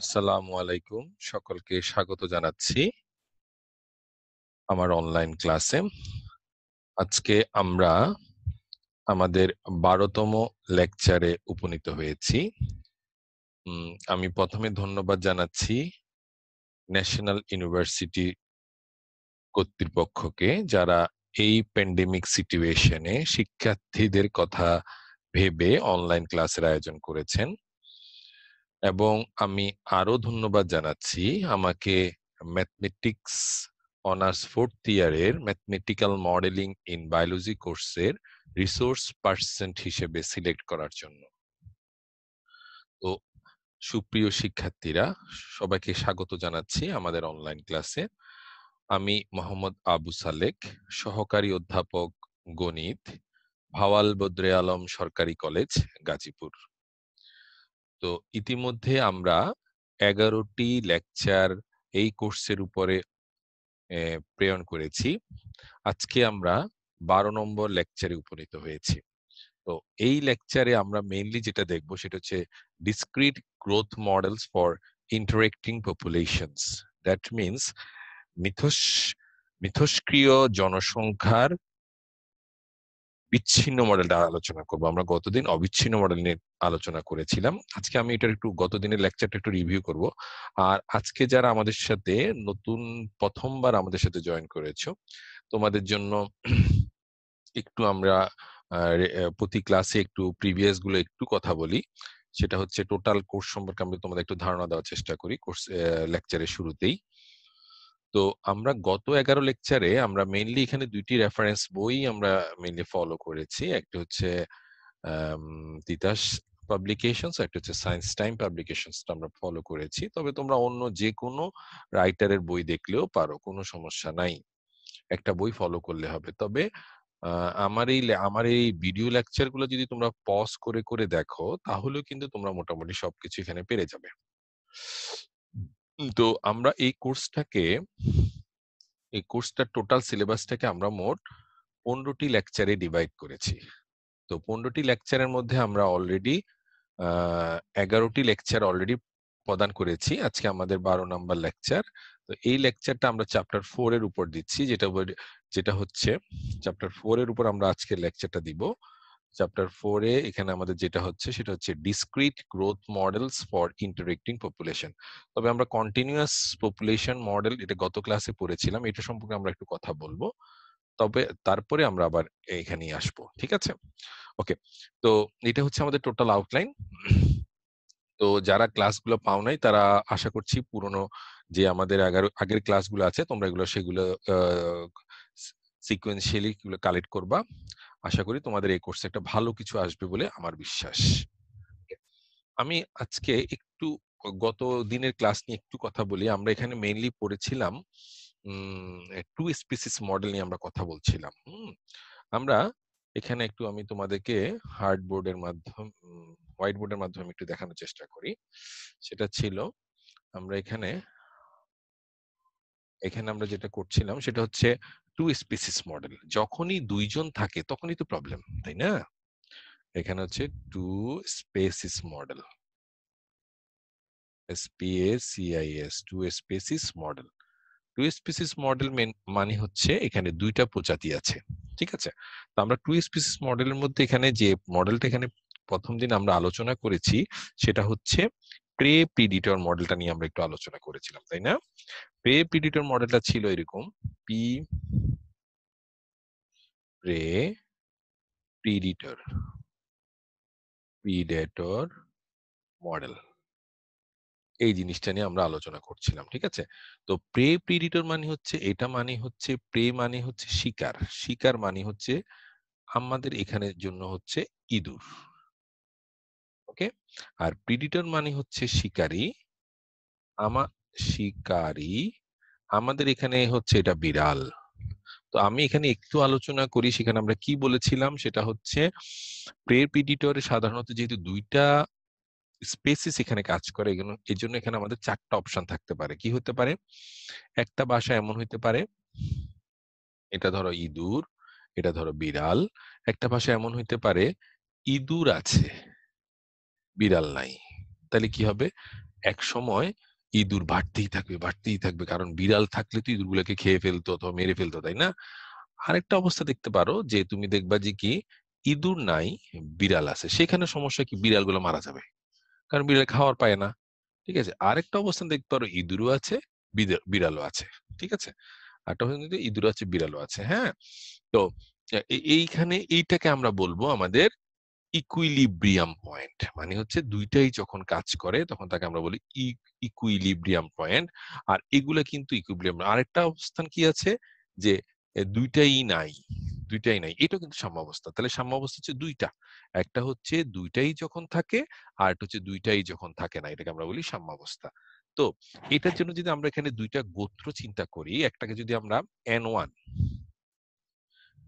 আসসালামু আলাইকুম সকলকে স্বাগত জানাচ্ছি আমার অনলাইন ক্লাসে আজকে আমরা আমাদের বারোতম লেকচারে উপনীত হয়েছি আমি প্রথমে ধন্যবাদ জানাচ্ছি ন্যাশনাল ইউনিভার্সিটি কর্তৃপক্ষকে যারা এই প্যান্ডেমিক সিচুয়েশনে শিক্ষার্থীদের কথা ভেবে অনলাইন ক্লাসের আয়োজন করেছেন এবং আমি আরো ধন্যবাদ জানাচ্ছি আমাকে ম্যাথমেটিক্স অনার্স ফোর্থ ইয়ারের ম্যাথমেটিক্যাল মডেলিং ইন বায়োলজি কোর্সের রিসোর্স পার্সেন্ট হিসেবে সিলেক্ট করার জন্য তো সুপ্রিয় শিক্ষার্থীরা সবাইকে স্বাগত জানাচ্ছি আমাদের অনলাইন ক্লাসে আমি মোহাম্মদ আবু সালেক সহকারী অধ্যাপক গণিত ভাওয়াল বদরে আলম সরকারি কলেজ গাজীপুর তো ইতিমধ্যে আমরা এগারোটি লেকচার এই কোর্সের উপরে প্রেরণ করেছি আজকে আমরা বারো নম্বর লেকচারে উপনীত হয়েছি তো এই লেকচারে আমরা মেইনলি যেটা দেখব সেটা হচ্ছে discrete growth models for interacting populations that means মিথস মিথস্ক্রিয় জনসংখ্যার বিচ্ছিন্ন মডেলটা আলোচনা করব আমরা গতদিন অবিচ্ছিন্ন মডেল নিয়ে আলোচনা করেছিলাম আজকে আমি এটার একটু গত দিনের লেকচারটা একটু রিভিউ করব আর আজকে যারা আমাদের সাথে নতুন প্রথমবার আমাদের সাথে জয়েন করেছো তোমাদের জন্য একটু আমরা প্রতি ক্লাসে একটু প্রিভিয়াস গুলো একটু কথা বলি সেটা হচ্ছে টোটাল কোর্স সম্পর্কে আমরা তোমাদের একটু ধারণা দেওয়ার চেষ্টা করি কোর্স লেকচারের শুরুতেই তো আমরা গত এগারো লেকচারে আমরা মেনলি এখানে দুইটি রেফারেন্স বই আমরা মেইনলি ফলো করেছি একটা হচ্ছে তিতাস পাবলিকেশনস একটা হচ্ছে সায়েন্স টাইম পাবলিকেশনসটা আমরা ফলো করেছি তবে তোমরা অন্য যে কোনো রাইটারের বই দেখলেও পারো কোনো সমস্যা নাই একটা বই ফলো করলে হবে তবে আমার এই আমার এই ভিডিও লেকচারগুলো যদি তোমরা পজ করে করে দেখো তাহলেও কিন্তু তোমরা মোটামুটি সবকিছু এখানে পেরে যাবে তো আমরা এই কোর্সটাকে এই কোর্সটার টোটাল সিলেবাসটাকে আমরা মোট পনেরোটি লেকচারে ডিভাইড করেছি তো পনেরোটি লেকচারের মধ্যে আমরা অলরেডি এগারোটি লেকচার অলরেডি প্রদান করেছি আজকে আমাদের বারো নাম্বার লেকচার তো এই লেকচারটা আমরা চ্যাপ্টার ফোর এর উপর দিচ্ছি যেটা যেটা হচ্ছে চ্যাপ্টার ফোর এর উপর আমরা আজকে লেকচারটা দিব চ্যাপ্টার ফোরে এখানে আমাদের যেটা হচ্ছে সেটা হচ্ছে discrete growth models for interacting population তবে আমরা কন্টিনিউয়াস পপুলেশন মডেল এটা গত ক্লাসে পড়েছিলাম এটা সম্পর্কে আমরা একটু কথা বলবো তবে তারপরে আমরা আবার এখানেই আসব ঠিক আছে ওকে তো এটা হচ্ছে আমাদের টোটাল আউটলাইন তো যারা ক্লাসগুলো পাও নাই তারা আশা করছি পুরনো যে আমাদের আগের আগের ক্লাসগুলো আছে তোমরা এগুলো সেগুলো সিকুয়েন্সিয়ালি কালেক্ট করবা আশা করি তোমাদের এই কোর্সে একটা ভালো কিছু আসবে বলে আমার বিশ্বাস আমি আজকে একটু গত দিনের ক্লাস নিয়ে একটু কথা বলি আমরা এখানে মেইনলি পড়েছিলাম টু স্পিসিস মডেল নিয়ে আমরা কথা বলছিলাম আমরা এখানে একটু আমি তোমাদেরকে হার্ড বোর্ডের মাধ্যম হোয়াইট বোর্ডের মাধ্যমে একটু দেখানোর চেষ্টা করি সেটা ছিল আমরা এখানে এখানে আমরা যেটা করছিলাম সেটা হচ্ছে টু স্পেসিস মডেল যখনই দুইজন থাকে তখনই তো প্রবলেম তাই না এখানে হচ্ছে টু স্পেসিস মডেল এসপিএসিআইএস two species model two species model মানে হচ্ছে এখানে দুইটা প্রজাতি আছে ঠিক আছে তো আমরা টু স্পিসিস মডেলের মধ্যে এখানে যে মডেলটা এখানে প্রথম দিন আমরা আলোচনা করেছি সেটা হচ্ছে প্রে প্রিডিটর মডেলটা নিয়ে আমরা একটু আলোচনা করেছিলাম তাই না প্রে পিডিটর মডেলটা ছিল এরকম P pre predator predator model এই জিনিসটা নিয়ে আমরা আলোচনা করছিলাম ঠিক আছে তো প্রে প্রিডিটর মানে হচ্ছে এটা মানে হচ্ছে প্রে মানে হচ্ছে শিকার শিকার মানে হচ্ছে আমাদের এখানের জন্য হচ্ছে ইঁদুর ওকে আর প্রিডিটর মানে হচ্ছে শিকারী আমার শিকারী আমাদের এখানে হচ্ছে এটা বিড়াল তো আমি এখানে একটু আলোচনা করি সেখানে আমরা কি বলেছিলাম সেটা হচ্ছে প্রেয়ার সাধারণত যেহেতু দুইটা স্পেসিস এখানে কাজ করে এই জন্য এখানে আমাদের চারটা অপশন থাকতে পারে কি হতে পারে একটা বাসা এমন হইতে পারে এটা ধরো ইঁদুর এটা ধরো বিড়াল একটা ভাষা এমন হইতে পারে ইঁদুর আছে বিড়াল নাই তাহলে কি হবে এক সময় ইঁদুর বাড়তেই থাকবে বাড়তেই থাকবে কারণ বিড়াল থাকলে তো ইঁদুরগুলোকে খেয়ে ফেলতো অথবা মেরে ফেলতো তাই না আরেকটা অবস্থা দেখতে পারো যে তুমি দেখবা যে কি ইঁদুর নাই বিড়াল আছে সেখানে সমস্যা কি বিড়ালগুলো মারা যাবে কারণ বিড়াল খাওয়ার পায় না ঠিক আছে আরেকটা অবস্থান দেখতে পারো ইঁদুরও আছে বিড়ালও আছে ঠিক আছে আরেকটা অবস্থান ইঁদুর আছে বিড়ালও আছে হ্যাঁ তো এইখানে এইটাকে আমরা বলবো আমাদের ইকুইলিব্রিয়াম পয়েন্ট মানে হচ্ছে দুইটাই যখন কাজ করে তখন তাকে আমরা বলি ইকুইলিব্রিয়াম পয়েন্ট আর এগুলা কিন্তু ইকুইলিব্রিয়াম আরেকটা অবস্থান কি আছে যে দুইটাই নাই দুইটাই নাই এটা কিন্তু অবস্থা তাহলে সাম্যাবস্থা হচ্ছে দুইটা একটা হচ্ছে দুইটাই যখন থাকে আর একটা হচ্ছে দুইটাই যখন থাকে না এটাকে আমরা বলি সাম্যাবস্থা তো এটার জন্য যদি আমরা এখানে দুইটা গোত্র চিন্তা করি একটাকে যদি আমরা N one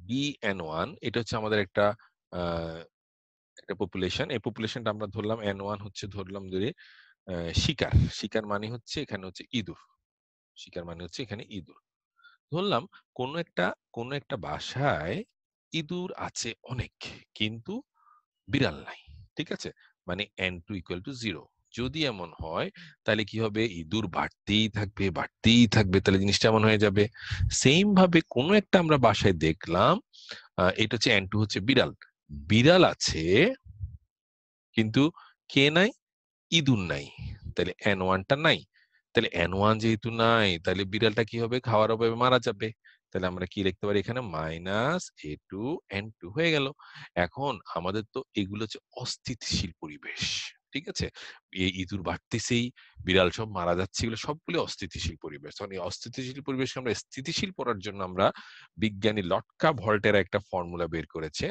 B N one এটা হচ্ছে আমাদের একটা একটা পপুলেশন এই পপুলেশনটা আমরা ধরলাম এন ওয়ান হচ্ছে ধরলাম ধরে শিকার শিকার মানে হচ্ছে এখানে হচ্ছে ইঁদুর শিকার মানে হচ্ছে এখানে ইঁদুর ধরলাম কোন একটা কোন একটা বাসায় ইঁদুর আছে অনেক কিন্তু বিড়াল নাই ঠিক আছে মানে N two equal to zero যদি এমন হয় তাহলে কি হবে ইঁদুর বাড়তেই থাকবে বাড়তেই থাকবে তাহলে জিনিসটা এমন হয়ে যাবে সেম ভাবে কোনো একটা আমরা বাসায় দেখলাম এটা হচ্ছে এন টু হচ্ছে বিড়াল বিড়াল আছে কিন্তু কে নাই ইঁদুর নাই তাহলে এন ওয়ানটা নাই তাহলে এন ওয়ান যেহেতু নাই তাহলে বিড়ালটা কি হবে খাওয়ার অভাবে মারা যাবে তাহলে আমরা কি লিখতে পারি এখানে minus A two N two হয়ে গেল এখন আমাদের তো এগুলো হচ্ছে অস্থিতিশীল পরিবেশ ঠিক আছে এই ইঁদুর বাড়তেছেই বিড়াল সব মারা যাচ্ছে এগুলো সবগুলি অস্থিতিশীল পরিবেশ তখন এই অস্থিতিশীল পরিবেশকে আমরা স্থিতিশীল করার জন্য আমরা বিজ্ঞানী লটকা ভল্টের একটা ফর্মুলা বের করেছে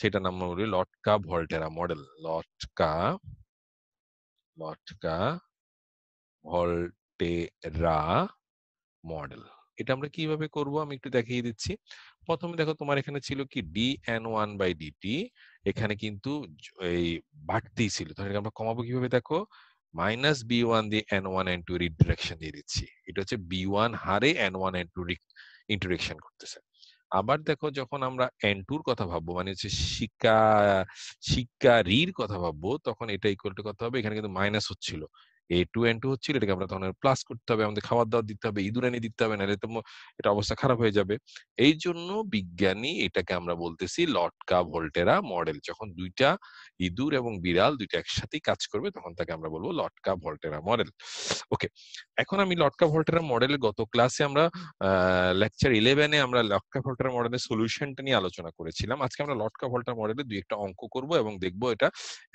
সেটা নাম বলি লটকা ভল্টেরা মডেল লটকা লটকা ভল্টেরা মডেল এটা আমরা কিভাবে করব আমি একটু দেখিয়ে দিচ্ছি প্রথমে দেখো তোমার এখানে ছিল কি D N one by DT এখানে কিন্তু এই বাড়তি ছিল তাহলে আমরা কমাবো কিভাবে দেখো মাইনাস বি ওয়ান দিয়ে N one N two redirection দিয়ে দিচ্ছি এটা হচ্ছে বি ওয়ান হারে N one N two interaction করতেছে আবার দেখো যখন আমরা এন্টুর কথা ভাববো মানে হচ্ছে শিকা শিকারীর কথা ভাববো তখন এটা ইকুয়াল টু কত হবে এখানে কিন্তু মাইনাস হচ্ছিল এ টু এন টু হচ্ছিল এটাকে আমরা তখন প্লাস করতে হবে আমাদের খাবার দাবার দিতে হবে ইঁদুর এনে দিতে হবে না তো এটা অবস্থা খারাপ হয়ে যাবে এই জন্য বিজ্ঞানী এটাকে আমরা বলতেছি লটকা ভোল্টেরা মডেল যখন দুইটা ইঁদুর এবং বিড়াল দুইটা একসাথেই কাজ করবে তখন তাকে আমরা বলবো লটকা ভোল্টেরা মডেল ওকে এখন আমি লটকা ভোল্টেরা মডেল গত ক্লাসে আমরা লেকচার ইলেভেনে আমরা লটকা ভোল্টেরা মডেলের সলিউশনটা নিয়ে আলোচনা করেছিলাম আজকে আমরা লটকা ভোল্টেরা মডেলের দুই একটা অঙ্ক করব এবং দেখবো এটা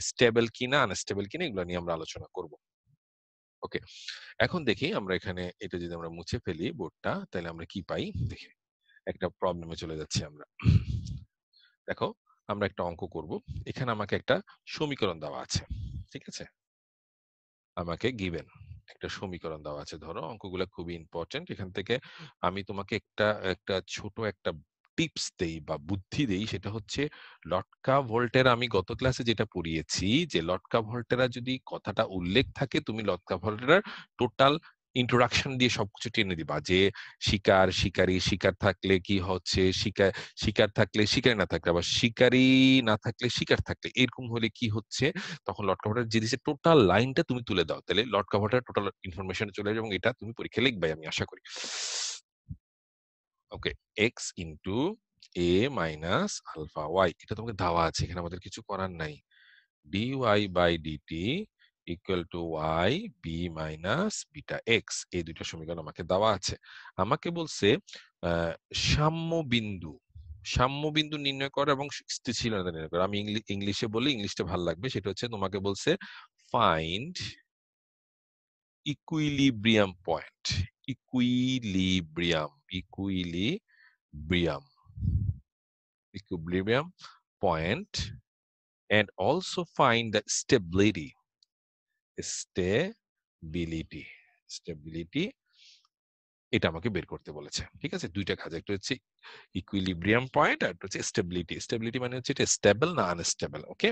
স্টেবল কিনা আনস্টেবল কিনা এগুলো নিয়ে আমরা আলোচনা করবো ওকে এখন দেখি আমরা এখানে এটা যদি আমরা মুছে ফেলি বোর্ডটা তাহলে আমরা কি পাই দেখি একটা প্রবলেমে চলে যাচ্ছি আমরা দেখো আমরা একটা অঙ্ক করব এখানে আমাকে একটা সমীকরণ দেওয়া আছে ঠিক আছে আমাকে গিভেন একটা সমীকরণ দেওয়া আছে ধরো অঙ্কগুলো খুবই ইম্পর্টেন্ট এখান থেকে আমি তোমাকে একটা একটা ছোট একটা টিপস দেই বা বুদ্ধি দেই সেটা হচ্ছে লটকা ভোল্টেরা আমি গত ক্লাসে যেটা পড়িয়েছি যে লটকা ভোল্টেরা যদি কথাটা উল্লেখ থাকে তুমি লটকা ভোল্টেরার টোটাল ইন্ট্রোডাকশন দিয়ে সবকিছু টেনে দিবা যে শিকার শিকারী শিকার থাকলে কি হচ্ছে শিকার শিকার থাকলে শিকারী না থাকলে আবার শিকারী না থাকলে শিকার থাকলে এরকম হলে কি হচ্ছে তখন লটকা ভোটার যে টোটাল লাইনটা তুমি তুলে দাও তাহলে লটকা ভোটার টোটাল ইনফরমেশন চলে যাবে এবং এটা তুমি পরীক্ষা লিখবে আমি আশা করি okay x into a minus alpha y এটা তোমাকে দেওয়া আছে এখানে আমাদের কিছু করার নাই d y by dt equal to y b minus beta x এই দুটো সমীকরণ আমাকে দেওয়া আছে আমাকে বলছে সাম্য বিন্দু সাম্য বিন্দু নির্ণয় করা এবং স্থিতিশীলতা নির্ণয় করা আমি ইংলিশে বলি ইংলিশটা ভালো লাগবে সেটা হচ্ছে তোমাকে বলছে find equilibrium point equilibrium equilibrium equilibrium point and also find the stability stability stability এটা আমাকে বের করতে বলেছে ঠিক আছে দুইটা কাজ একটা হচ্ছে ইকুইলিব্রিয়াম পয়েন্ট আর হচ্ছে স্টেবিলিটি স্টেবিলিটি মানে হচ্ছে এটা স্টেবল না আনস্টেবল ওকে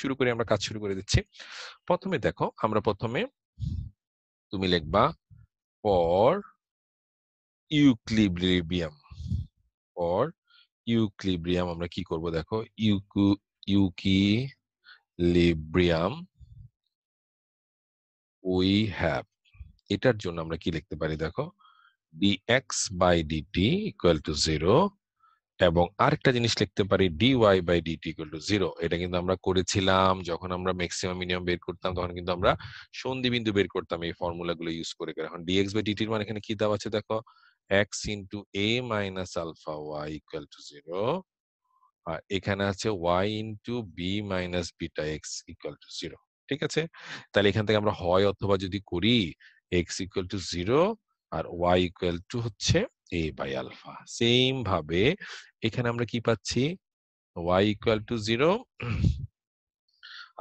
শুরু করে আমরা কাজ শুরু করে দিচ্ছি প্রথমে দেখো আমরা প্রথমে তুমি লিখবা পর ইউক্লিব্রিবিয়াম পর ইউক্লিব্রিয়াম আমরা কি করব দেখো ইউকু লিব্রিয়াম উই হ্যাভ এটার জন্য আমরা কি লিখতে পারি দেখো dx by dt equal to 0 এবং আরেকটা জিনিস লিখতে পারি y by dt equal to zero এটা কিন্তু আমরা করেছিলাম যখন আমরা ম্যাক্সিমাম মিনিমাম বের করতাম তখন কিন্তু আমরা সন্ধি বিন্দু বের করতাম এই ফর্মুলাগুলো ইউজ করে এখন ডিএক্স বাই ডিটির মানে এখানে কি দেওয়া আছে দেখো x into a minus alpha y equal to zero আর এখানে আছে y into b minus beta x equal to zero ঠিক আছে তাহলে এখান থেকে আমরা হয় অথবা যদি করি এক্স ইকুয়াল টু জিরো আর ওয়াই ইকুয়াল টু হচ্ছে এ বাই আলফা সেম ভাবে এখানে আমরা কি পাচ্ছি ওয়াই ইকুয়াল টু জিরো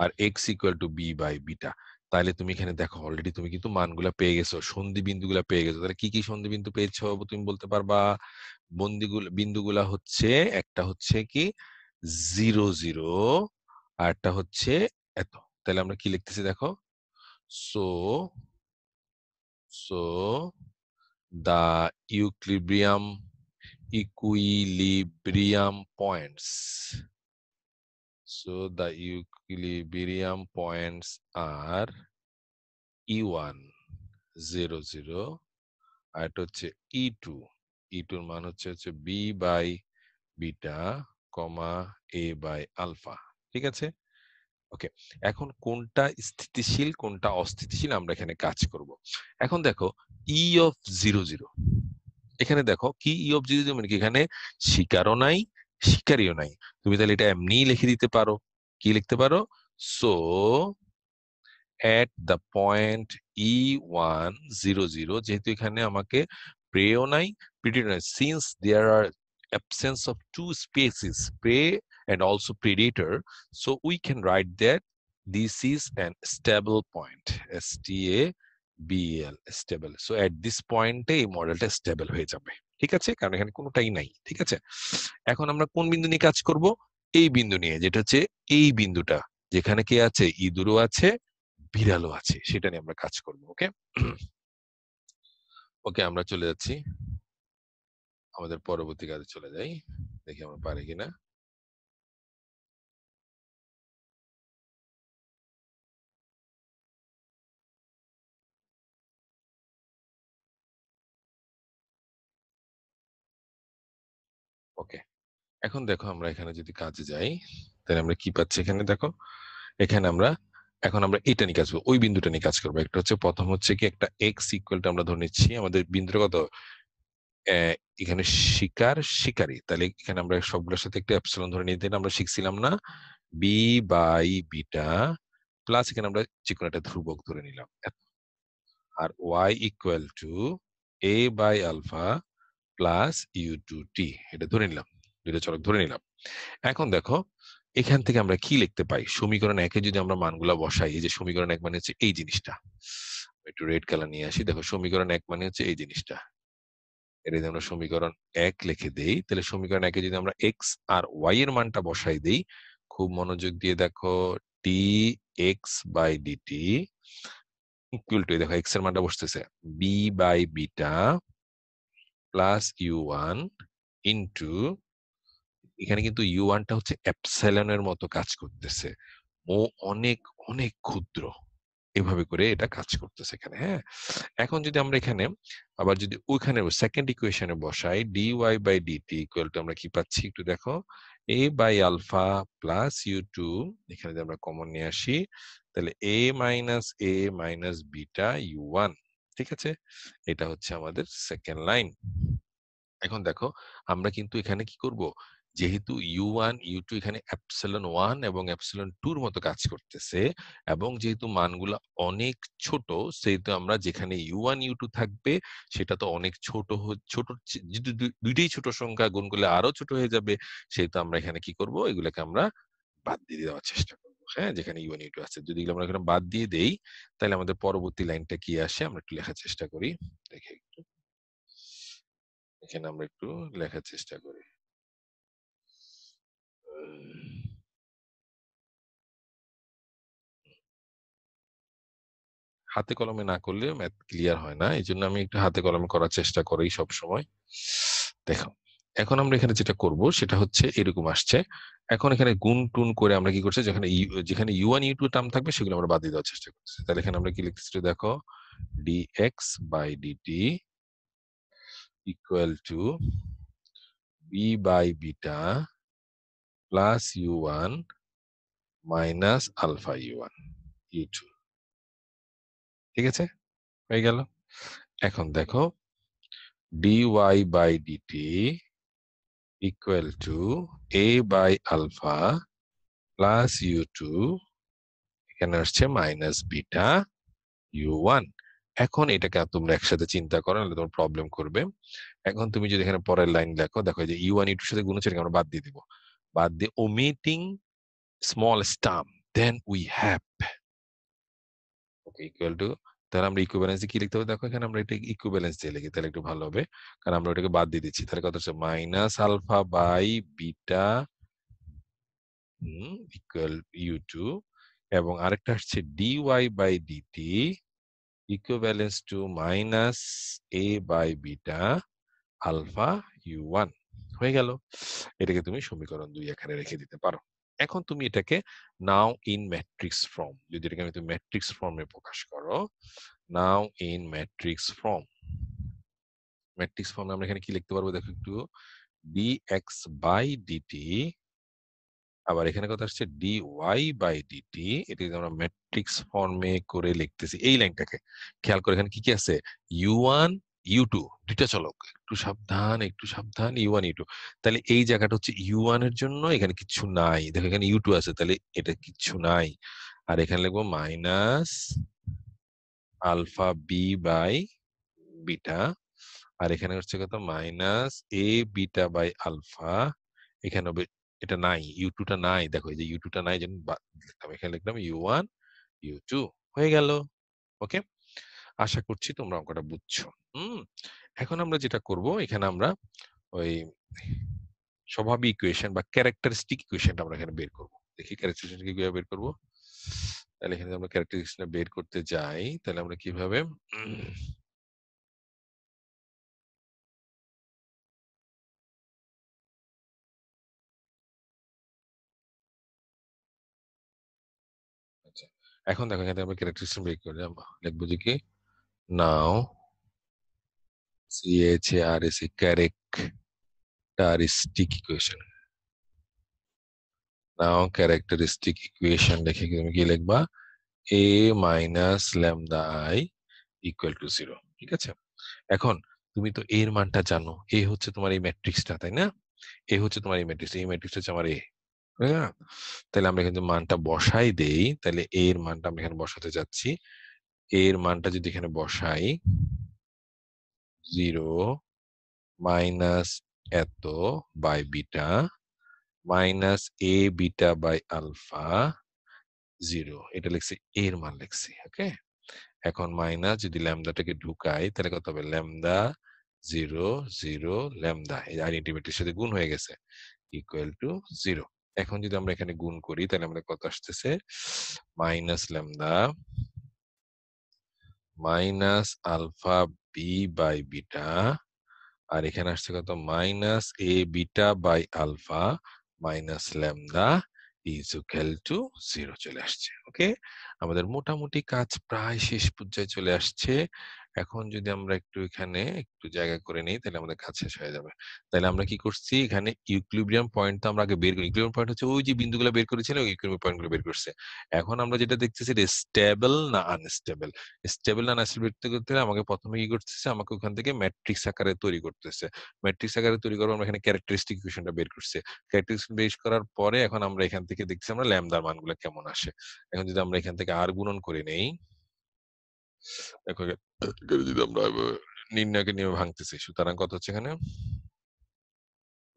আর x equal to b by beta তাহলে তুমি এখানে দেখো অলরেডি তুমি কিন্তু মানগুলা পেয়ে গেছো সন্ধি বিন্দুগুলা পেয়ে গেছো তাহলে কি কি সন্ধি বিন্দু পেয়েছো তুমি বলতে পারবা বন্দিগুলো বিন্দুগুলা হচ্ছে একটা হচ্ছে কি জিরো জিরো আর একটা হচ্ছে এত তাহলে আমরা কি লিখতেছি দেখো so so the equilibrium equilibrium points so the equilibrium points are e1 0 0 আর এটা e2 e2 এর মান হচ্ছে b by beta comma a by alpha ঠিক আছে ওকে এখন কোনটা স্থিতিশীল কোনটা অস্থিতিশীল আমরা এখানে কাজ করব এখন দেখো ই অফ জিরো জিরো এখানে দেখো কি ই অফ জিরো জিরো মানে কি এখানে শিকারও নাই শিকারিও নাই তুমি তাহলে এটা এমনি লিখে দিতে পারো কি লিখতে পারো so at the point e one zero zero যেহেতু এখানে আমাকে প্রেও নাই প্রিটিও নাই since there are absence of two species prey and also predator. So we can write that this is an stable point, S-T-A-B-L, stable. So at this point এই মডেলটা stable হয়ে যাবে ঠিক আছে কারণ এখানে কোনোটাই নাই ঠিক আছে এখন আমরা কোন বিন্দু নিয়ে কাজ করব এই বিন্দু নিয়ে যেটা হচ্ছে এই বিন্দুটা যেখানে কে আছে ইঁদুরও আছে বিড়ালও আছে সেটা নিয়ে আমরা কাজ করব ওকে ওকে আমরা চলে যাচ্ছি আমাদের পরবর্তী কাজে চলে যাই দেখি আমরা পারি কিনা এখন দেখো আমরা এখানে যদি কাজে যাই তাহলে আমরা কি পাচ্ছি এখানে দেখো এখানে আমরা এখন আমরা এটা নিয়ে কাজ করবো ওই বিন্দুটা নিয়ে কাজ করবো একটা হচ্ছে প্রথম হচ্ছে কি একটা এক্স ইকুয়ালটা আমরা ধরে নিচ্ছি আমাদের বিন্দুর কত এখানে শিকার শিকারি তাহলে এখানে আমরা সবগুলোর সাথে একটা অ্যাপসলন ধরে নিতে আমরা শিখছিলাম না বি বাই বিটা প্লাস এখানে আমরা যে কোনো একটা ধ্রুবক ধরে নিলাম আর y equal to a by alpha plus u two t এটা ধরে নিলাম চলক ধরে নিলাম এখন দেখো এখান থেকে আমরা কি লিখতে পাই সমীকরণ একে যদি আমরা মানগুলা বসাই এই যে সমীকরণ এক মানে হচ্ছে এই জিনিসটা একটু রেড কালার নিয়ে আসি দেখো সমীকরণ এক মানে হচ্ছে এই জিনিসটা এটা যদি আমরা সমীকরণ এক লিখে দেই তাহলে সমীকরণ একে যদি আমরা এক্স আর ওয়াই এর মানটা বসাই দেই খুব মনোযোগ দিয়ে দেখো t x by dt equal to দেখো এক্স এর মানটা বসতেছে b by beta plus u one into এখানে কিন্তু ইউ ওয়ানটা হচ্ছে অ্যাপসেলনের মতো কাজ করতেছে ও অনেক অনেক ক্ষুদ্র এভাবে করে এটা কাজ করতেছে এখানে হ্যাঁ এখন যদি আমরা এখানে আবার যদি ওইখানে সেকেন্ড ইকুয়েশনে বসাই d y by dt equal to আমরা কি পাচ্ছি একটু দেখো a by alpha plus u two এখানে যদি আমরা কমন নিয়ে আসি তাহলে a minus a minus beta u one ঠিক আছে এটা হচ্ছে আমাদের সেকেন্ড লাইন এখন দেখো আমরা কিন্তু এখানে কি করব যেহেতু ইউ ওয়ান ইউ টু এখানে অ্যাপসেলন ওয়ান এবং অ্যাপসেলন টুর মতো কাজ করতেছে এবং যেহেতু মানগুলো অনেক ছোট সেহেতু আমরা যেখানে ইউ ওয়ান ইউ টু থাকবে সেটা তো অনেক ছোট ছোট দুইটাই ছোট সংখ্যা গুণ করলে আরো ছোট হয়ে যাবে সেহেতু আমরা এখানে কি করব এগুলোকে আমরা বাদ দিয়ে দেওয়ার চেষ্টা করবো হ্যাঁ যেখানে ইউ ওয়ান ইউ টু আছে যদি আমরা এখানে বাদ দিয়ে দেই তাহলে আমাদের পরবর্তী লাইনটা কি আসে আমরা একটু লেখার চেষ্টা করি দেখে একটু এখানে আমরা একটু লেখার চেষ্টা করি হাতে কলমে না করলে ম্যাথ ক্লিয়ার হয় না এই জন্য আমি একটু হাতে কলমে করার চেষ্টা করি সব সময় দেখো এখন আমরা এখানে যেটা করব সেটা হচ্ছে এরকম আসছে এখন এখানে গুণ টুন করে আমরা কি করছি যেখানে যেখানে u one u two term থাকবে সেগুলো আমরা বাদ দিয়ে দেওয়ার চেষ্টা করছি তাহলে এখানে আমরা কি লিখছি দেখো d x by dt equal to b by beta plus u one minus alpha u one u two ঠিক আছে হয়ে গেল এখন দেখো dy by dt equal to a by alpha plus u2 এখানে আসছে মাইনাস বিটা u1 এখন এটাকে তোমরা একসাথে চিন্তা করো নাহলে তোমার প্রবলেম করবে এখন তুমি যদি এখানে পরের লাইন দেখো দেখো যে ইউ ওয়ান ইউ সাথে গুণ হচ্ছে আমরা বাদ দিয়ে দিব বাদ দিয়ে omitting small stump then we have okay equal to তাহলে আমরা ইকুইব্যালেন্স কি লিখতে হবে দেখো এখানে আমরা এটা ইকুইব্যালেন্স দিয়ে লিখি তাহলে একটু ভালো হবে কারণ আমরা ওটাকে বাদ দিয়ে দিচ্ছি তাহলে কত হচ্ছে minus alpha by beta equal u two এবং আরেকটা হচ্ছে dy by dt equivalence to minus a by beta alpha u one হয়ে গেল এটাকে তুমি সমীকরণ দুই এখানে রেখে দিতে পারো এখন তুমি এটাকে নাও ইন ম্যাট্রিক্স ফর্ম যদি এটাকে আমি তুমি ম্যাট্রিক্স ফর্মে প্রকাশ করো now in matrix form matrix ফর্মে আমরা এখানে কি লিখতে পারবো দেখো একটু dx বাই ডিটি আবার এখানে কথা আসছে dy বাই ডিটি এটা যদি আমরা ম্যাট্রিক্স ফর্মে করে লিখতেছি এই লাইনটাকে খেয়াল করে এখানে কি কি আছে u1 ইউ টু দুইটা চলক একটু সাবধান একটু সাবধান ইউ ওয়ান ইউ টু তাহলে এই জায়গাটা হচ্ছে ইউ ওয়ান এর জন্য এখানে কিছু নাই দেখো এখানে ইউ টু আছে তাহলে এটা কিছু নাই আর এখানে লিখবো minus alpha b by beta আর এখানে হচ্ছে কত minus a beta by alpha এখানে হবে এটা নাই ইউ নাই দেখো এই যে ইউ টা নাই যেমন এখানে লিখলাম ইউ ওয়ান ইউ টু হয়ে গেল ওকে আশা করছি তোমরা অঙ্কটা বুঝছো হুম এখন আমরা যেটা করব এখানে আমরা ওই স্বভাবী ইকুয়েশন বা ক্যারেক্টারিস্টিক ইকুয়েশনটা আমরা এখানে বের করব দেখি ক্যারেক্টারিস্টিক কিভাবে বের করব তাহলে এখানে আমরা ক্যারেক্টারিস্টিক বের করতে যাই তাহলে আমরা কিভাবে আচ্ছা, এখন দেখো এখানে আমরা ক্যারেক্টারিস্টিক বের করলাম লিখবো যে কি Now, CHAR is a characteristic equation. Now, characteristic equation লিখে a minus lambda i equal to 0 ঠিক আছে এখন তুমি তো এর মানটা জানো এ হচ্ছে তোমার এই ম্যাট্রিক্সটা তাই না a হচ্ছে তোমার এই ম্যাট্রিক্স এই ম্যাট্রিক্স হচ্ছে আমার এ তাহলে আমরা এখানে মানটা বসাই দেই তাহলে এর মানটা আমরা এখানে বসাতে যাচ্ছি এর মানটা যদি এখানে বসাই জিরো মাইনাস এত by beta minus a beta by alpha zero এটা লিখছি এর মান লিখছি ওকে এখন মাইনাস যদি ল্যামদাটাকে ঢুকাই তাহলে কত হবে ল্যামদা জিরো জিরো ল্যামদা এই আইডেন্টিভিটির সাথে গুণ হয়ে গেছে ইকুয়াল টু জিরো এখন যদি আমরা এখানে গুণ করি তাহলে আমাদের কত আসতেছে minus lambda minus alpha b by beta আর এখানে আসছে কত minus a beta by alpha minus lambda is to zero চলে আসছে ওকে আমাদের মোটামুটি কাজ প্রায় শেষ পর্যায়ে চলে আসছে এখন যদি আমরা একটু এখানে একটু জায়গা করে নিই তাহলে আমাদের কাজ শেষ হয়ে যাবে তাহলে আমরা কি করছি এখানে ইকুইলিব্রিয়াম পয়েন্ট তো আমরা আগে বের করি ইকুইলিব্রিয়াম পয়েন্ট হচ্ছে ওই যে বিন্দুগুলো বের করেছিলাম পয়েন্ট পয়েন্টগুলো বের করছে এখন আমরা যেটা দেখতেছি এটা স্টেবল না আনস্টেবল স্টেবল না আনস্টেবল করতে আমাকে প্রথমে কি করতেছে আমাকে ওখান থেকে ম্যাট্রিক্স আকারে তৈরি করতেছে ম্যাট্রিক্স আকারে তৈরি করব আমরা এখানে ক্যারেক্টারিস্টিক ইকুয়েশনটা বের করছে ক্যারেক্টারিস্টিক বের করার পরে এখন আমরা এখান থেকে দেখছি আমরা ল্যামদার মানগুলো কেমন আসে এখন যদি আমরা এখান থেকে আর গুণন করে নেই দেখো করে আমরা নির্ণয়কে নিয়ে ভাঙতেছি সুতরাং কত হচ্ছে এখানে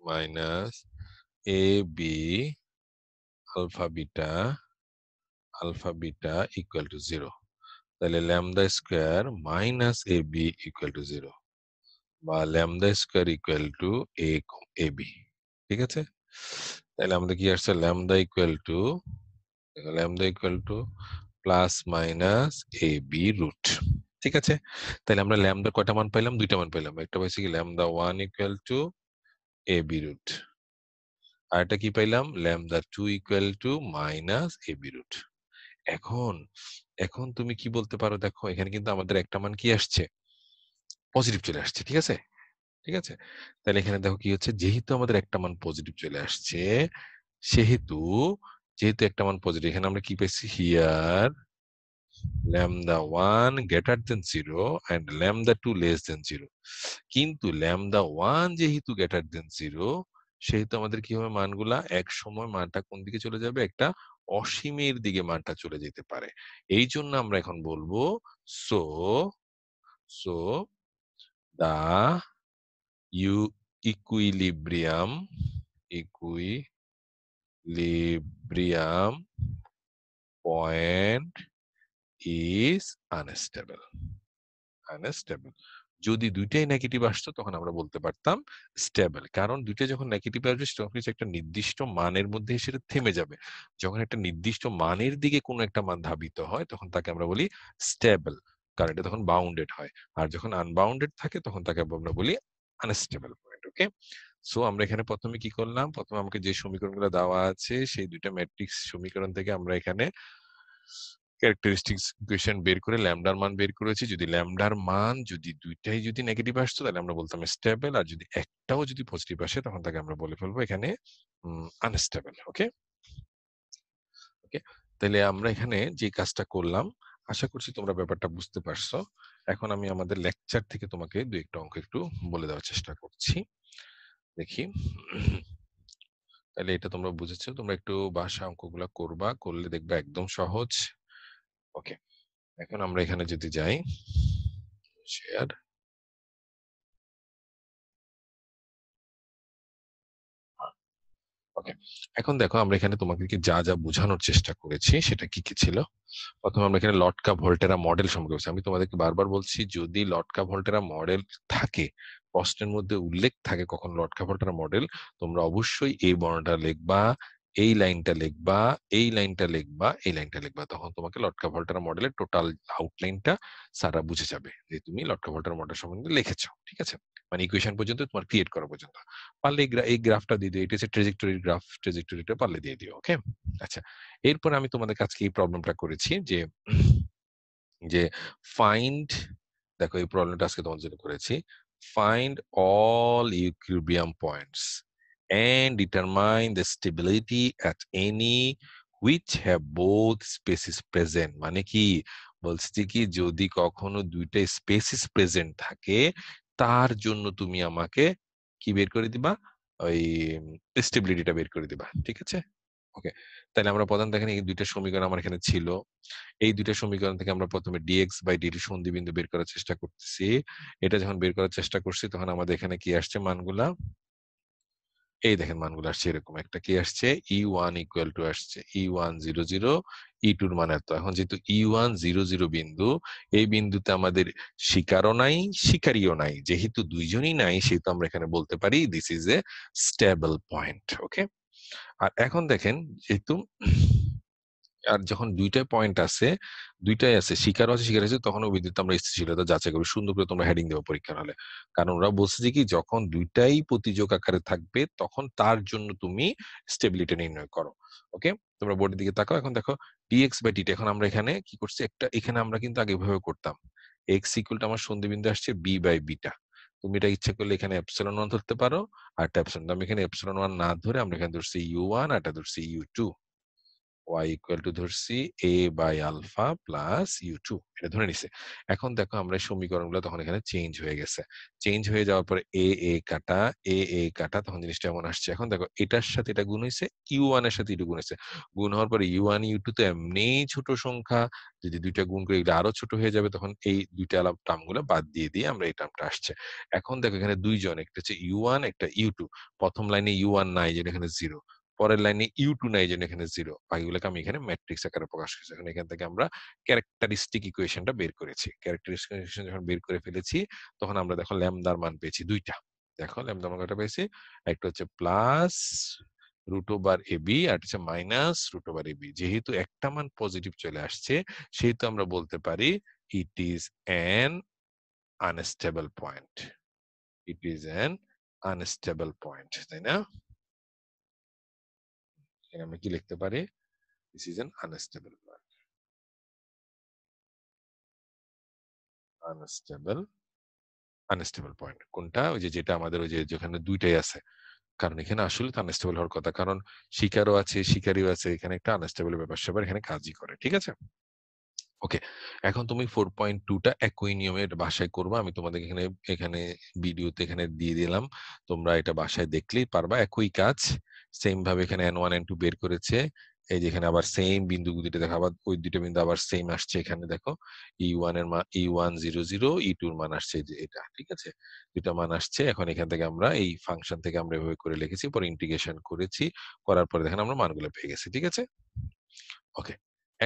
minus a b alpha beta alpha beta equal to zero তাহলে lambda square minus a b equal to zero বা lambda square equal to a a b ঠিক আছে তাহলে আমাদের কি আসছে lambda equal to lambda equal to plus minus a b root ঠিক আছে তাহলে আমরা ল্যামডা কয়টা মান পাইলাম দুইটা মান পাইলাম একটা পাইছি কি lambda one equal to a b root আর একটা কি পাইলাম lambda two equal to minus a b root এখন এখন তুমি কি বলতে পারো দেখো এখানে কিন্তু আমাদের একটা মান কি আসছে পজিটিভ চলে আসছে ঠিক আছে ঠিক আছে তাহলে এখানে দেখো কি হচ্ছে যেহেতু আমাদের একটা মান পজিটিভ চলে আসছে সেহেতু যেহেতু একটা মান পজিটিভ এখানে আমরা কি পেয়েছি here lambda 1 greater than 0 and lambda 2 less than 0 কিন্তু lambda 1 যেহেতু greater than 0 সেহেতু আমাদের কি হবে মানগুলা এক সময় মানটা কোন দিকে চলে যাবে একটা অসীমের দিকে মানটা চলে যেতে পারে এই জন্য আমরা এখন বলবো so so the you equilibrium equilibrium point is unstable unstable যদি দুইটাই নেগেটিভ আসতো তখন আমরা বলতে পারতাম স্টেবল কারণ দুইটা যখন নেগেটিভ আসবে তখন কিছু একটা নির্দিষ্ট মানের মধ্যে সেটা থেমে যাবে যখন একটা নির্দিষ্ট মানের দিকে কোনো একটা মান ধাবিত হয় তখন তাকে আমরা বলি স্টেবল কারণ এটা তখন বাউন্ডেড হয় আর যখন আনবাউন্ডেড থাকে তখন তাকে আমরা বলি আনস্টেবল পয়েন্ট ওকে সো আমরা এখানে প্রথমে কি করলাম প্রথমে আমাকে যে সমীকরণগুলো দেওয়া আছে সেই দুইটা ম্যাট্রিক্স সমীকরণ থেকে আমরা এখানে ক্যারেক্টারিস্টিক্স ইকুয়েশন বের করে ল্যামডার মান বের করেছি যদি ল্যামডার মান যদি দুইটাই যদি নেগেটিভ আসতো তাহলে আমরা বলতাম স্টেবল আর যদি একটাও যদি পজিটিভ আসে তখন তাকে আমরা বলে ফেলবো এখানে আনস্টেবল ওকে ওকে তাহলে আমরা এখানে যে কাজটা করলাম আশা করছি তোমরা ব্যাপারটা বুঝতে পারছো এখন আমি আমাদের লেকচার থেকে তোমাকে দু একটা অঙ্ক একটু বলে দেওয়ার চেষ্টা করছি দেখি তাহলে এটা তোমরা বুঝেছো তোমরা একটু বাসা অঙ্কগুলা করবা করলে দেখবা একদম সহজ ওকে এখন আমরা এখানে যদি যাই শেয়ার এখন দেখো আমরা এখানে কি যা যা বোঝানোর চেষ্টা করেছি সেটা কি কি ছিল প্রথমে আমরা এখানে লটকা ভোল্টেরা মডেল সম্পর্কে আমি তোমাদেরকে বারবার বলছি যদি লটকা ভোল্টেরা মডেল থাকে প্রশ্নের মধ্যে উল্লেখ থাকে কখন লটকা ভোল্টেরা মডেল তোমরা অবশ্যই এই বর্ণটা লিখবা এই লাইনটা লিখবা এই লাইনটা লিখবা এই লাইনটা লিখবা তখন তোমাকে লটকা ভল্টার মডেলের টোটাল আউটলাইনটা সারা বুঝে যাবে যে তুমি লটকা ভল্টার মডেল সম্বন্ধে লিখেছো ঠিক আছে মানে ইকুয়েশন পর্যন্ত তোমার ক্রিয়েট করা পর্যন্ত পারলে এই গ্রাফটা দিয়ে দিও এটা হচ্ছে ট্রেজেক্টরির গ্রাফ ট্রেজেক্টরিটা পারলে দিয়ে দিও ওকে আচ্ছা এরপর আমি তোমাদের কাছে এই প্রবলেমটা করেছি যে যে ফাইন্ড দেখো এই প্রবলেমটা আজকে তোমাদের জন্য করেছি find all equilibrium points and determine the stability at any which have both species present মানে কি বলছি কি যদি কখনো দুইটা স্পেসিস প্রেজেন্ট থাকে তার জন্য তুমি আমাকে কি বের করে দিবা ওই স্টেবিলিটিটা বের করে দিবা ঠিক আছে ওকে তাহলে আমরা প্রধান দেখেন এই দুইটা সমীকরণ আমার এখানে ছিল এই দুইটা সমীকরণ থেকে আমরা প্রথমে ডিএক্স বাই ডিটি সন্ধিবিন্দু বের করার চেষ্টা করতেছি এটা যখন বের করার চেষ্টা করছি তখন আমাদের এখানে কি আসছে মানগুলা এই দেখেন মানগুলো আসছে এরকম একটা কি আসছে ই ওয়ান ইকুয়াল টু আসছে e one zero zero e টুর মানে এত এখন যেহেতু ই ওয়ান জিরো জিরো বিন্দু এই বিন্দুতে আমাদের শিকারও নাই শিকারিও নাই যেহেতু দুইজনই নাই সেহেতু আমরা এখানে বলতে পারি this is a stable point okay আর এখন দেখেন যেহেতু আর যখন দুইটা পয়েন্ট আছে দুইটাই আছে শিকার আছে শিকার আছে তখন বিদ্যুৎ আমরা স্থিতিশীলতা যাচাই করি সুন্দর করে তোমরা হেডিং দেবো পরীক্ষার হলে কারণ ওরা বলছে যে কি যখন দুইটাই প্রতিযোগ আকারে থাকবে তখন তার জন্য তুমি স্টেবিলিটি নির্ণয় করো ওকে তোমরা বোর্ডের দিকে তাকাও এখন দেখো ডিএক্স বাই ডিটি এখন আমরা এখানে কি করছি একটা এখানে আমরা কিন্তু আগে ভাবে করতাম এক্স ইকুয়ালটা আমার সন্ধিবিন্দু আসছে বি বাই বিটা তুমি এটা ইচ্ছা করলে এখানে এপসিলন ওয়ান ধরতে পারো আর এটা এপসিলন আমি এখানে এপসিলন ওয়ান না ধরে আমরা এখানে ধরছি ইউ ওয়ান আর এটা ধরছি u two y equal to ধরছি a by alpha plus u two এটা ধরে নিছে এখন দেখো আমরা সমীকরণগুলো তখন এখানে চেঞ্জ হয়ে গেছে চেঞ্জ হয়ে যাওয়ার পর এ এ কাটা এ এ কাটা তখন জিনিসটা এমন আসছে এখন দেখো এটার সাথে এটা গুণ হয়েছে ইউ ওয়ান এর সাথে এটা গুণ হয়েছে গুণ হওয়ার পরে ইউ ওয়ান ইউ টু তো এমনি ছোট সংখ্যা যদি দুইটা গুণ করে আরো ছোট হয়ে যাবে তখন এই দুইটা আলাপ টার্মগুলো বাদ দিয়ে দিয়ে আমরা এই টার্মটা আসছে এখন দেখো এখানে দুইজন একটা হচ্ছে ইউ ওয়ান একটা ইউ টু প্রথম লাইনে ইউ ওয়ান নাই যেটা এখানে জিরো পরের লাইনে ইউ টু নাই জন্য এখানে জিরো বাকিগুলোকে আমি এখানে ম্যাট্রিক্স আকারে প্রকাশ করেছি এখানে এখান থেকে আমরা ক্যারেক্টারিস্টিক ইকুয়েশনটা বের করেছি ক্যারেক্টারিস্টিক ইকুয়েশন যখন বের করে ফেলেছি তখন আমরা দেখো ল্যামদার মান পেয়েছি দুইটা দেখো ল্যামদার মান কয়টা পেয়েছি একটা হচ্ছে প্লাস রুট ওভার বি আর হচ্ছে মাইনাস রুট ওভার বি যেহেতু একটা মান পজিটিভ চলে আসছে সেহেতু আমরা বলতে পারি it is an unstable point it is an unstable point তাই না আমি কি লিখতে পারি this is an unstable planet unstable unstable point কোনটা ওই যে যেটা আমাদের ওই যে যেখানে দুইটাই আছে কারণ এখানে আসলে তো আনস্টেবল হওয়ার কথা কারণ শিকারও আছে শিকারিও আছে এখানে একটা আনস্টেবল ব্যাপার স্যাপার এখানে কাজই করে ঠিক আছে ওকে এখন তুমি ফোর পয়েন্ট টুটা নিয়মের বাসায় করবা আমি তোমাদের এখানে এখানে ভিডিওতে এখানে দিয়ে দিলাম তোমরা এটা বাসায় দেখলেই পারবা একই কাজ সেম ভাবে এখানে এন ওয়ান এন টু বের করেছে এই যেখানে আবার সেম বিন্দু দুটো দেখো আবার ওই দুটো বিন্দু আবার সেম আসছে এখানে দেখো e e one e e এর মান e one zero zero e two মান আসছে যে এটা ঠিক আছে দুটা মান আসছে এখন এখান থেকে আমরা এই ফাংশন থেকে আমরা এভাবে করে লিখেছি পরে ইন্টিগ্রেশন করেছি করার পরে দেখেন আমরা মানগুলো পেয়ে গেছি ঠিক আছে ওকে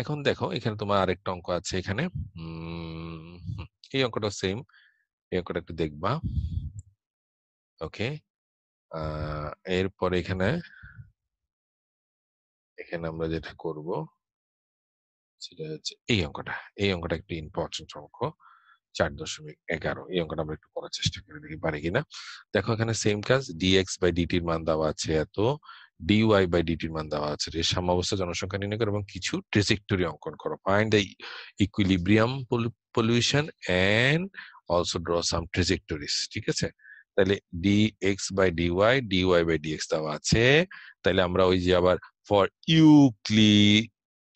এখন দেখো এখানে তোমার আরেকটা অঙ্ক আছে এখানে এই অঙ্কটা সেম এই অঙ্কটা একটু দেখবা ওকে এরপর এখানে এখানে আমরা যেটা করব সেটা হচ্ছে এই অঙ্কটা এই অঙ্কটা একটি ইম্পর্টেন্ট অঙ্ক চার দশমিক এগারো এই অঙ্কটা আমরা একটু করার চেষ্টা করে দেখি পারি কিনা দেখো এখানে সেম কাজ ডিএক্স বাই ডিটির মান দেওয়া আছে এত ডিওয়াই বাই ডিটির মান দেওয়া আছে এর সাম্যাবস্থা জনসংখ্যা নির্ণয় করো এবং কিছু ট্রেজেক্টরি অঙ্কন করো find the equilibrium pollution and also draw some trajectories ঠিক আছে তাহলে d x by dy dy by dx দেওয়া আছে তাহলে আমরা ওই যে আবার ফর ইউক্লি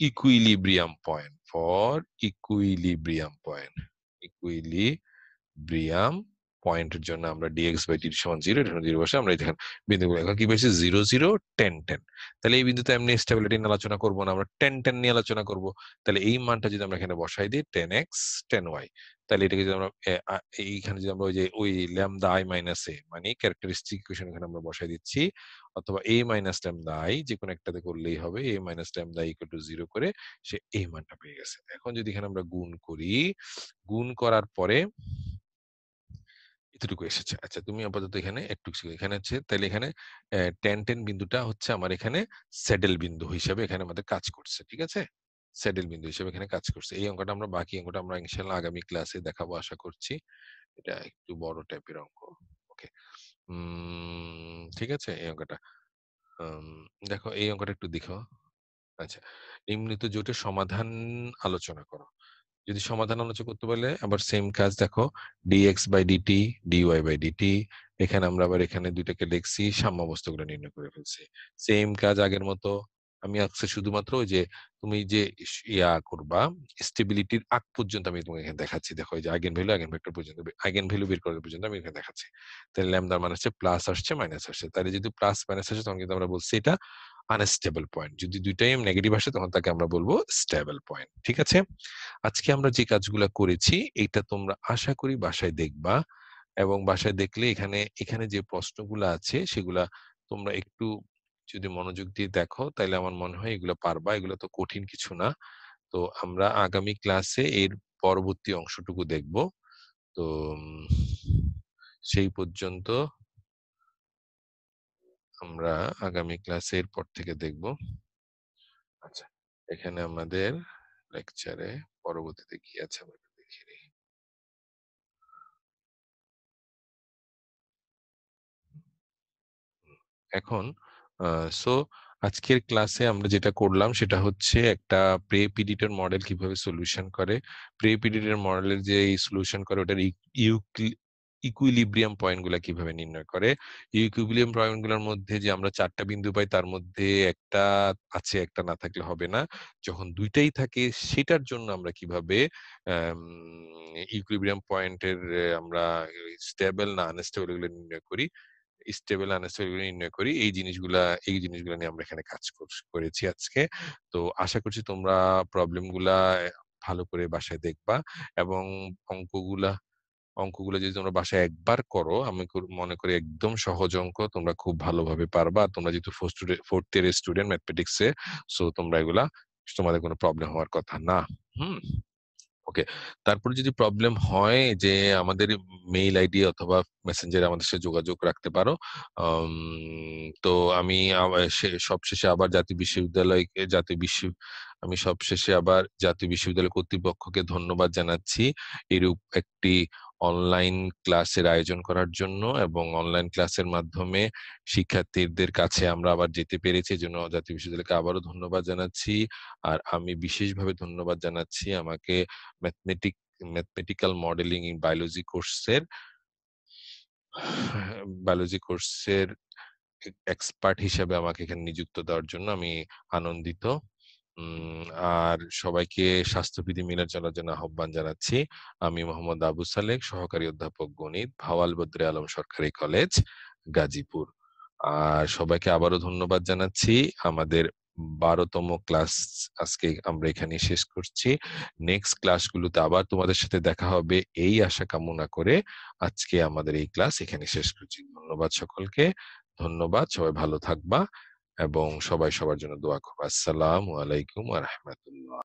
equilibrium point for equilibrium point equilibrium পয়েন্টের জন্য আমরা ডিএক্স বাই টি সমান জিরো এটা জিরো বসে আমরা এখানে বিন্দুগুলো এখন কি পেয়েছি জিরো জিরো টেন টেন তাহলে এই বিন্দুতে এমনি স্টেবিলিটি নিয়ে আলোচনা করবো না আমরা টেন টেন নিয়ে আলোচনা করবো তাহলে এই মানটা যদি আমরা এখানে বসাই দিই টেন এক্স টেন ওয়াই তাহলে এটাকে যদি আমরা এইখানে যদি আমরা ওই যে ওই দা আই মাইনাস এ মানে ক্যারেক্টারিস্টিক ইকুয়েশন এখানে আমরা বসাই দিচ্ছি অথবা এ মাইনাস দা আই যে কোনো একটাতে করলেই হবে a minus lambda equal to zero করে সে এই মানটা পেয়ে গেছে এখন যদি এখানে আমরা গুণ করি গুণ করার পরে এতটুকু এসেছে আচ্ছা তুমি আপাতত এখানে একটু এখানে আছে তাহলে এখানে টেন টেন বিন্দুটা হচ্ছে আমার এখানে স্যাডেল বিন্দু হিসেবে এখানে আমাদের কাজ করছে ঠিক আছে স্যাডেল বিন্দু হিসেবে এখানে কাজ করছে এই অঙ্কটা আমরা বাকি অঙ্কটা আমরা ইনশাল্লাহ আগামী ক্লাসে দেখাবো আশা করছি এটা একটু বড় টাইপের অঙ্ক ওকে ঠিক আছে এই অঙ্কটা দেখো এই অঙ্কটা একটু দেখো আচ্ছা নিম্নিত জোটের সমাধান আলোচনা করো যদি সমাধান আলোচনা করতে পারলে আবার সেম কাজ দেখো dx by dt y by DT এখানে আমরা আবার এখানে দুইটাকে দেখছি সাম্যাবস্থাগুলো নির্ণয় করে ফেলছি সেম কাজ আগের মতো আমি আজকে শুধুমাত্র যে তুমি যে ইয়া করবা স্টেবিলিটির আগ পর্যন্ত আমি তোমাকে এখানে দেখাচ্ছি দেখো যে আগেন ভ্যালু আগেন ভেক্টর পর্যন্ত আগেন ভ্যালু বের করার পর্যন্ত আমি এখানে দেখাচ্ছি তাহলে ল্যামদার মানে হচ্ছে প্লাস আসছে মাইনাস আসছে তাহলে যদি প্লাস মাইনাস আসে তখন কিন্তু আমরা বলছি এটা আনস্টেবল পয়েন্ট যদি দুইটাই নেগেটিভ আসে তখন তাকে আমরা বলবো স্টেবল পয়েন্ট ঠিক আছে আজকে আমরা যে কাজগুলো করেছি এটা তোমরা আশা করি বাসায় দেখবা এবং বাসায় দেখলে এখানে এখানে যে প্রশ্নগুলো আছে সেগুলা তোমরা একটু যদি মনোযোগ দিয়ে দেখো তাহলে আমার মনে হয় এগুলো পারবা এগুলো তো কঠিন কিছু না তো আমরা আগামী ক্লাসে এর পরবর্তী অংশটুকু দেখব তো সেই পর্যন্ত আমরা আগামী ক্লাসে এরপর থেকে দেখব আচ্ছা এখানে আমাদের লেকচারে পরবর্তীতে কি আছে এখন সো আজকের ক্লাসে আমরা যেটা করলাম সেটা হচ্ছে একটা প্রে পিডিটের মডেল কিভাবে সলিউশন করে প্রে পিডিটের মডেলের যে সলিউশন করে ওটার ইকুইলিব্রিয়াম পয়েন্টগুলো কিভাবে নির্ণয় করে ইকুইলিব্রিয়াম পয়েন্টগুলোর মধ্যে যে আমরা চারটা বিন্দু পাই তার মধ্যে একটা আছে একটা না থাকলে হবে না যখন দুইটাই থাকে সেটার জন্য আমরা কিভাবে ইকুইলিব্রিয়াম পয়েন্টের আমরা স্টেবল না আনস্টেবল গুলো নির্ণয় করি স্টেবল আনস্টেবল গুলো নির্ণয় করি এই জিনিসগুলা এই জিনিসগুলো নিয়ে আমরা এখানে কাজ করেছি আজকে তো আশা করছি তোমরা প্রবলেমগুলা ভালো করে বাসায় দেখবা এবং অঙ্কগুলা অঙ্কগুলো যদি তোমরা বাসায় একবার করো আমি মনে করি একদম সহজ অঙ্ক তোমরা খুব ভালোভাবে পারবা তোমরা যেহেতু ফোর্থ ইয়ার স্টুডেন্ট ম্যাথমেটিক্স এ সো তোমরা এগুলা তোমাদের কোনো প্রবলেম হওয়ার কথা না হুম ওকে তারপরে যদি প্রবলেম হয় যে আমাদের মেইল আইডি অথবা মেসেঞ্জারে আমাদের সাথে যোগাযোগ রাখতে পারো তো আমি সবশেষে আবার জাতীয় বিশ্ববিদ্যালয় জাতীয় বিশ্ব আমি সবশেষে আবার জাতীয় বিশ্ববিদ্যালয় কর্তৃপক্ষকে ধন্যবাদ জানাচ্ছি এরূপ একটি অনলাইন ক্লাসের আয়োজন করার জন্য এবং অনলাইন ক্লাসের মাধ্যমে শিক্ষার্থীদের কাছে আমরা আবার যেতে পেরেছি জন্য জাতীয় বিশ্ববিদ্যালয়কে আবারও ধন্যবাদ জানাচ্ছি আর আমি বিশেষভাবে ধন্যবাদ জানাচ্ছি আমাকে mathematic mathematical modelling in biology কোর্সের বায়োলজি কোর্সের এক্সপার্ট হিসেবে আমাকে এখানে নিযুক্ত দেওয়ার জন্য আমি আনন্দিত আর সবাইকে স্বাস্থ্যবিধি মেনে চলার জন্য আহ্বান জানাচ্ছি আমি মোহাম্মদ আবু সালেক সহকারী অধ্যাপক গণিত ভাওয়াল বদ্রে আলম সরকারি কলেজ গাজীপুর আর সবাইকে আবারও ধন্যবাদ জানাচ্ছি আমাদের বারোতম ক্লাস আজকে আমরা এখানে শেষ করছি নেক্সট গুলোতে আবার তোমাদের সাথে দেখা হবে এই আশা কামনা করে আজকে আমাদের এই ক্লাস এখানে শেষ করছি ধন্যবাদ সকলকে ধন্যবাদ সবাই ভালো থাকবা এবং সবাই সবার জন্য দোয়া খুব আসসালামু আলাইকুম আ